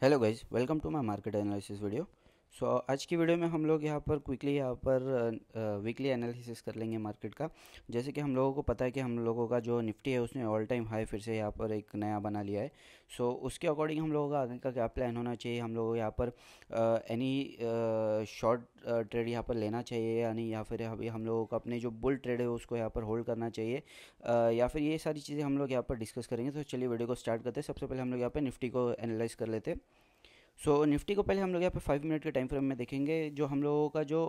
hello guys welcome to my market analysis video so so, आज की video में हम लोग यहाँ पर क्विकली यहाँ पर वीकली एनालिसिस कर लेंगे मार्केट का जैसे कि हम लोगों को पता है कि हम लोगों का जो निफ्टी है उसने ऑल टाइम हाई फिर से यहाँ पर एक नया बना लिया है सो so, उसके अकॉर्डिंग हम लोगों का आगे का क्या प्लान होना चाहिए हम लोगों को यहाँ पर एनी शॉर्ट ट्रेड यहाँ पर लेना चाहिए यानी या फिर अभी हम लोगों को अपने जो बुल ट्रेड है उसको यहाँ पर होल्ड करना चाहिए uh, या फिर ये सारी चीज़ें हम लोग यहाँ पर डिस्कस करेंगे तो चलिए वीडियो को स्टार्ट करते हैं सबसे पहले हम लोग यहाँ पर निफ्टी को एनालाइज कर लेते हैं सो so, निफ्टी को पहले हम लोग यहाँ पे फाइव मिनट के टाइम फ्रेम में देखेंगे जो हम लोगों का जो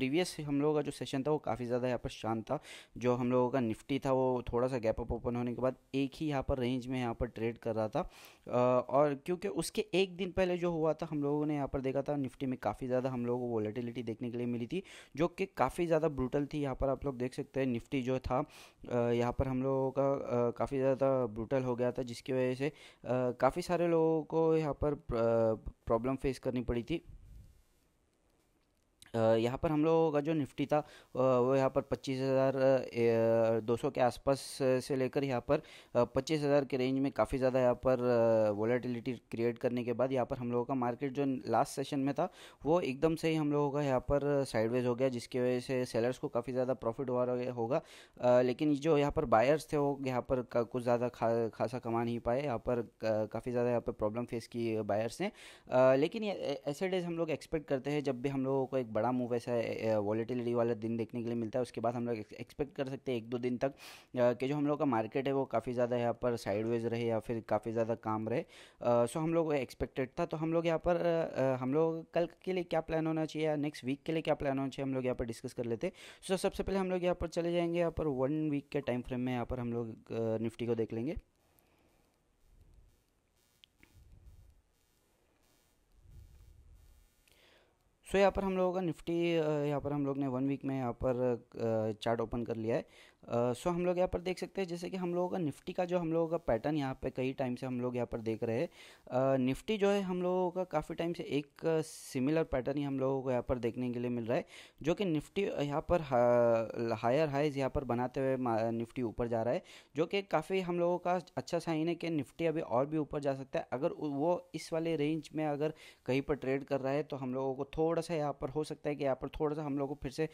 प्रीवियस हम लोगों का जो सेशन था वो काफ़ी ज़्यादा यहाँ पर शांत था जो हम लोगों का निफ्टी था वो थोड़ा सा गैप अप ओपन होने के बाद एक ही यहाँ पर रेंज में यहाँ पर ट्रेड कर रहा था और क्योंकि उसके एक दिन पहले जो हुआ था हम लोगों ने यहाँ पर देखा था निफ्टी में काफ़ी ज़्यादा हम लोगों को वॉलेटिलिटी देखने के लिए मिली थी जो कि काफ़ी ज़्यादा ब्रूटल थी यहाँ पर आप लोग देख सकते हैं निफ्टी जो था यहाँ पर हम लोगों का काफ़ी ज़्यादा ब्रूटल हो गया था जिसकी वजह से काफ़ी सारे लोगों को यहाँ पर प्रॉब्लम फेस करनी पड़ी थी यहाँ पर हम लोगों का जो निफ्टी था वो यहाँ पर पच्चीस हज़ार दो सौ के आसपास से लेकर यहाँ पर पच्चीस हज़ार के रेंज में काफ़ी ज़्यादा यहाँ पर वॉलेटिलिटी क्रिएट करने के बाद यहाँ पर हम लोगों का मार्केट जो लास्ट सेशन में था वो एकदम से ही हम लोगों का यहाँ पर साइडवेज हो गया जिसकी वजह से सेलर्स को काफ़ी ज़्यादा प्रॉफिट हुआ होगा लेकिन जो यहाँ पर बायर्स थे वो यहाँ पर कुछ ज़्यादा खा खासा कमा नहीं पाए यहाँ पर काफ़ी ज़्यादा यहाँ पर प्रॉब्लम फेस की बायर्स ने लेकिन ऐसे डेज हम लोग एक्सपेक्ट करते हैं जब भी हम लोगों को एक बड़ा मूव ऐसा वॉलीटिलिटी वाला दिन देखने के लिए मिलता है उसके बाद हम लोग एक्सपेक्ट कर सकते हैं एक दो दिन तक कि जो हम लोग का मार्केट है वो काफ़ी ज़्यादा यहाँ पर साइडवेज रहे या फिर काफ़ी ज़्यादा काम रहे सो हम लोग एक्सपेक्टेड था तो हम लोग यहाँ पर हम लोग कल के लिए क्या प्लान होना चाहिए या नेक्स्ट वीक के लिए क्या प्लान होना चाहिए हम लोग यहाँ पर डिस्कस कर लेते सो सबसे पहले हम लोग यहाँ पर चले जाएंगे यहाँ पर वन वीक के टाइम फ्रेम में यहाँ पर हम लोग निफ्टी को देख लेंगे सो यहाँ पर हम लोगों का निफ्टी यहाँ पर हम लोग ने वन वीक में यहाँ पर चार्ट ओपन कर लिया है सो हम लोग यहाँ पर देख सकते हैं जैसे कि हम लोगों का निफ्टी का जो हम लोगों का पैटर्न यहाँ पे कई टाइम से हम लोग यहाँ पर देख रहे हैं निफ्टी जो है हम लोगों का काफ़ी टाइम से एक सिमिलर पैटर्न ही हम लोगों को यहाँ पर देखने के लिए मिल रहा है जो कि निफ्टी यहाँ पर हायर हाइज यहाँ पर बनाते हुए निफ्टी ऊपर जा रहा है जो कि काफ़ी हम लोगों का अच्छा साइन है कि निफ्टी अभी और भी ऊपर जा सकता है अगर वो इस वाले रेंज में अगर कहीं पर ट्रेड कर रहा है तो हम लोगों को थोड़ा थोड़ा सा यहाँ पर हो सकता है कि यहाँ पर थोड़ा सा हम लोग को फिर से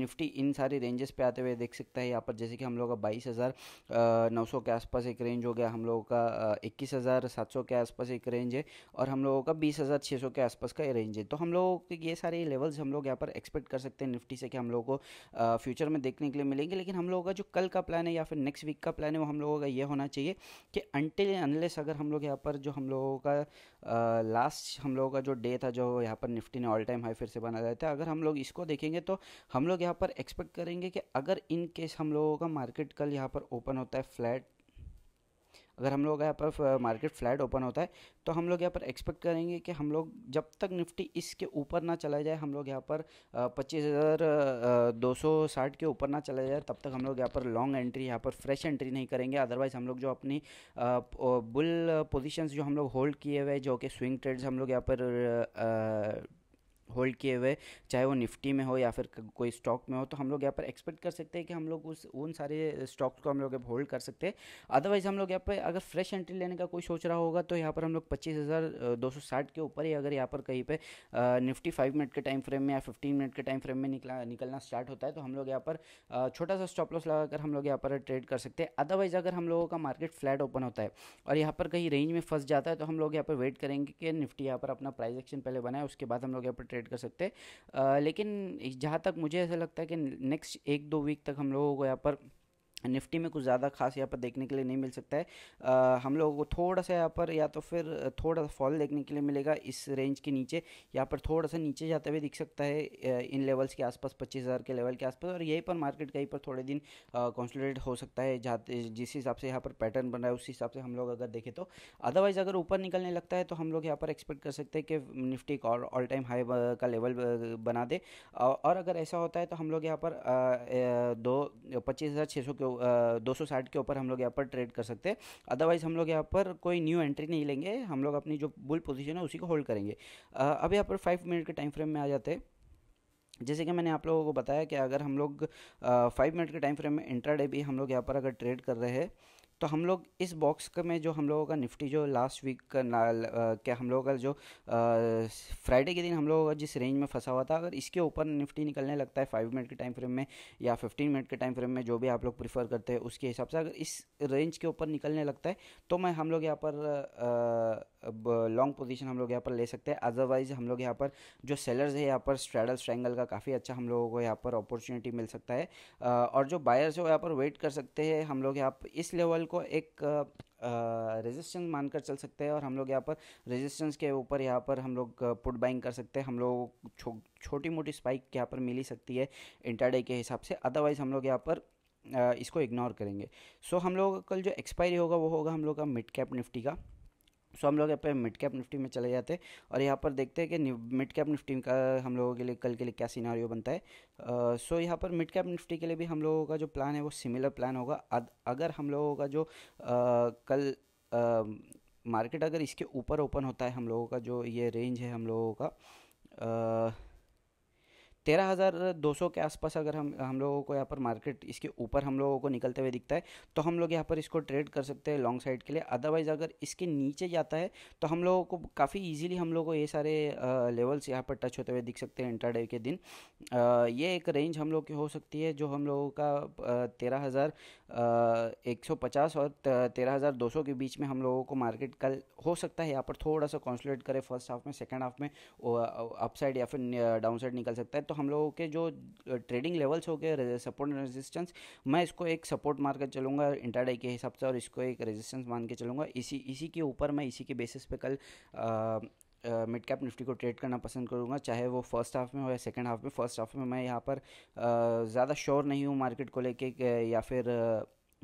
निफ्टी इन सारी रेंजेस पे आते हुए देख सकता है यहाँ पर जैसे कि हम लोग का बाईस हज़ार नौ सौ के आसपास एक रेंज हो गया हम लोगों का इक्कीस हज़ार सात सौ के आसपास एक रेंज है और हम लोगों का बीस हज़ार छः सौ के आसपास का रेंज है तो हम लोगों के ये सारे लेवल्स हम लोग यहाँ पर एक्सपेक्ट कर सकते हैं निफ्टी से कि हम लोगों को फ्यूचर में देखने के लिए मिलेंगे लेकिन हम लोगों का जो कल का प्लान है या फिर नेक्स्ट वीक का प्लान है वो हम लोगों का ये होना चाहिए कि अनटिल अनलेस अगर हम लोग यहाँ पर जो हम लोगों का लास्ट हम लोगों का जो डे था जो यहाँ पर निफ्टी ने ऑल टाइम हाई फिर से बना रहे थे अगर हम लोग इसको देखेंगे तो हम लोग यहाँ पर एक्सपेक्ट करेंगे कि अगर इन केस हम लोगों का मार्केट कल यहाँ पर ओपन होता है फ्लैट अगर हम लोग यहाँ पर मार्केट फ्लैट ओपन होता है तो हम लोग यहाँ पर एक्सपेक्ट करेंगे कि हम लोग जब तक निफ्टी इसके ऊपर ना चला जाए हम लोग यहाँ पर पच्चीस हज़ार दो सौ साठ के ऊपर ना चला जाए तब तक हम लोग यहाँ पर लॉन्ग एंट्री यहाँ पर फ्रेश एंट्री नहीं करेंगे अदरवाइज़ हम लोग जो अपनी बुल पोजिशन जो हम लोग होल्ड किए हुए जो कि स्विंग ट्रेड्स हम लोग यहाँ पर होल्ड किए हुए चाहे वो निफ्टी में हो या फिर कोई स्टॉक में हो तो हम लोग यहाँ पर एक्सपेक्ट कर सकते हैं कि हम लोग उस उन सारे स्टॉक्स को हम लोग होल्ड कर सकते हैं अदरवाइज़ हम लोग यहाँ पर अगर फ्रेश एंट्री लेने का कोई सोच रहा होगा तो यहाँ पर हम लोग पच्चीस हज़ार दो सौ साठ के ऊपर ही अगर यहाँ पर कहीं पर निफ्टी फाइव मिनट के टाइम फ्रेम में या फिफ्टीन मिनट के टाइम फ्रेम में निकला निकलना स्टार्ट होता है तो हम लोग यहाँ पर छोटा सा स्टॉप लॉस लगाकर हम लोग यहाँ पर ट्रेड कर सकते हैं अदरवाइज़ अगर हम लोगों का मार्केट फ्लैट ओपन होता है और यहाँ पर कहीं रेंज में फंस जाता है तो हम लोग यहाँ पर वेट करेंगे कि निफ्टी यहाँ पर अपना प्राइजेक्शन एक्शन पहले बनाए उसके बाद हम लोग यहाँ पर ट्रेड कर सकते हैं लेकिन जहाँ तक मुझे ऐसा लगता है कि नेक्स्ट एक दो वीक तक हम लोगों को यहाँ पर निफ्टी में कुछ ज़्यादा खास यहाँ पर देखने के लिए नहीं मिल सकता है आ, हम लोगों को थोड़ा सा यहाँ पर या तो फिर थोड़ा सा फॉल देखने के लिए मिलेगा इस रेंज के नीचे यहाँ पर थोड़ा सा नीचे जाते हुए दिख सकता है इन लेवल्स के आसपास पच्चीस हज़ार के लेवल के आसपास और यहीं पर मार्केट कहीं पर थोड़े दिन कॉन्सोलेट हो सकता है जहाँ जिस हिसाब से यहाँ पर पैटर्न बन रहा है उस हिसाब से हम लोग अगर देखें तो अदरवाइज़ अगर ऊपर निकलने लगता है तो हम लोग यहाँ पर एक्सपेक्ट कर सकते हैं कि निफ्टी एक और ऑल टाइम हाई का लेवल बना दे और अगर ऐसा होता है तो हम लोग यहाँ पर दो पच्चीस हज़ार छः सौ के दो सौ साठ के ऊपर हम लोग यहाँ पर ट्रेड कर सकते हैं अदरवाइज़ हम लोग यहाँ पर कोई न्यू एंट्री नहीं लेंगे हम लोग अपनी जो बुल पोजीशन है उसी को होल्ड करेंगे अब यहाँ पर फाइव मिनट के टाइम फ्रेम में आ जाते हैं जैसे कि मैंने आप लोगों को बताया कि अगर हम लोग फाइव मिनट के टाइम फ्रेम में इंट्राडे भी हम लोग यहाँ पर अगर ट्रेड कर रहे हैं तो हम लोग इस बॉक्स में जो हम लोगों का निफ्टी जो लास्ट वीक का क्या हम लोगों का जो फ्राइडे के दिन हम लोगों का जिस रेंज में फंसा हुआ था अगर इसके ऊपर निफ्टी निकलने लगता है फाइव मिनट के टाइम फ्रेम में या फिफ्टीन मिनट के टाइम फ्रेम में जो भी आप लोग प्रीफर करते हैं उसके हिसाब से अगर इस रेंज के ऊपर निकलने लगता है तो मैं हम लोग यहाँ पर लॉन्ग पोजिशन हम लोग यहाँ पर ले सकते हैं अदरवाइज हम लोग यहाँ पर जो सेलर्स है यहाँ पर स्ट्रैडल स्ट्रैंगल का काफ़ी अच्छा हम लोगों को यहाँ पर अपॉर्चुनिटी मिल सकता है और जो बायर्स है यहाँ पर वेट कर सकते हैं हम लोग यहाँ इस लेवल को एक रेजिस्टेंस मानकर चल सकते हैं और हम लोग यहाँ पर रेजिस्टेंस के ऊपर यहाँ पर हम लोग पुट बाइंग कर सकते हैं हम लोग छो, छोटी मोटी स्पाइक यहाँ पर मिल ही सकती है इंटरडे के हिसाब से अदरवाइज़ हम लोग यहाँ पर इसको इग्नोर करेंगे सो so, हम लोग कल जो एक्सपायरी होगा वो होगा हम लोग का मिड कैप निफ्टी का सो हम लोग यहाँ पे मिड कैप निफ्टी में चले जाते हैं और यहाँ पर देखते हैं कि मिड कैप निफ्टी का हम लोगों के लिए कल के लिए क्या सिनारियो बनता है सो uh, so यहाँ पर मिड कैप निफ्टी के लिए भी हम लोगों का जो प्लान है वो सिमिलर प्लान होगा अगर हम लोगों का जो uh, कल मार्केट uh, अगर इसके ऊपर ओपन होता है हम लोगों का जो ये रेंज है हम लोगों का तेरह हज़ार दो सौ के आसपास अगर हम हम लोगों को यहाँ पर मार्केट इसके ऊपर हम लोगों को निकलते हुए दिखता है तो हम लोग यहाँ पर इसको ट्रेड कर सकते हैं लॉन्ग साइड के लिए अदरवाइज़ अगर इसके नीचे जाता है तो हम लोगों को काफ़ी ईजिली हम लोग को ये सारे लेवल्स यहाँ पर टच होते हुए दिख सकते हैं इंटरडे के दिन आ, ये एक रेंज हम लोग की हो सकती है जो हम लोगों का तेरह हज़ार एक सौ पचास और तेरह हज़ार दो सौ के बीच में हम लोगों को मार्केट कल हो सकता है यहाँ पर थोड़ा सा कॉन्सोलेट करे फर्स्ट हाफ में सेकेंड हाफ में अपसाइड या फिर डाउन साइड निकल सकता है तो हम लोगों के जो ट्रेडिंग लेवल्स हो गए सपोर्ट एंड रेजिस्टेंस मैं इसको एक सपोर्ट मार कर चलूँगा इंटरडे के हिसाब से और इसको एक रेजिस्टेंस मान के चलूँगा इसी इसी के ऊपर मैं इसी के बेसिस पे कल मिड कैप निफ्टी को ट्रेड करना पसंद करूँगा चाहे वो फर्स्ट हाफ में हो या सेकेंड हाफ में फर्स्ट हाफ में मैं यहाँ पर ज़्यादा श्योर नहीं हूँ मार्केट को लेके या फिर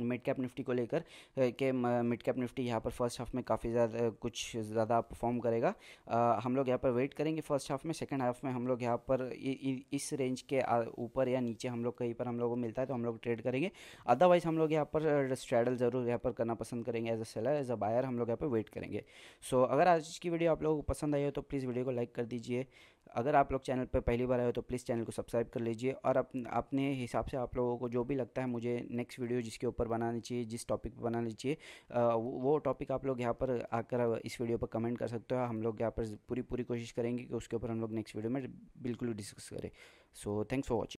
मिड कैप निफ्टी को लेकर के मिड कैप निफ्टी यहाँ पर फर्स्ट हाफ में काफ़ी ज़्यादा कुछ ज़्यादा परफॉर्म करेगा आ, हम लोग यहाँ पर वेट करेंगे फर्स्ट हाफ में सेकंड हाफ में हम लोग यहाँ पर इ, इ, इस रेंज के ऊपर या नीचे हम लोग कहीं पर हम लोगों को मिलता है तो हम लोग ट्रेड करेंगे अदरवाइज हम लोग यहाँ पर स्ट्रैडल ज़रूर यहाँ पर करना पसंद करेंगे as a seller as a buyer हम लोग यहाँ पर वेट करेंगे सो so, अगर आज की वीडियो आप लोगों को पसंद आई हो तो प्लीज़ वीडियो को लाइक कर दीजिए अगर आप लोग चैनल पर पहली बार आए हो तो प्लीज़ चैनल को सब्सक्राइब कर लीजिए और अप, अपने हिसाब से आप लोगों को जो भी लगता है मुझे नेक्स्ट वीडियो जिसके ऊपर बनानी चाहिए जिस टॉपिक पर बनानी चाहिए वो टॉपिक आप लोग यहाँ पर आकर इस वीडियो पर कमेंट कर सकते हो हम लोग यहाँ पर पूरी पूरी कोशिश करेंगे कि उसके ऊपर हम लोग नेक्स्ट वीडियो में बिल्कुल डिस्कस करें सो थैंक्स फॉर वॉचिंग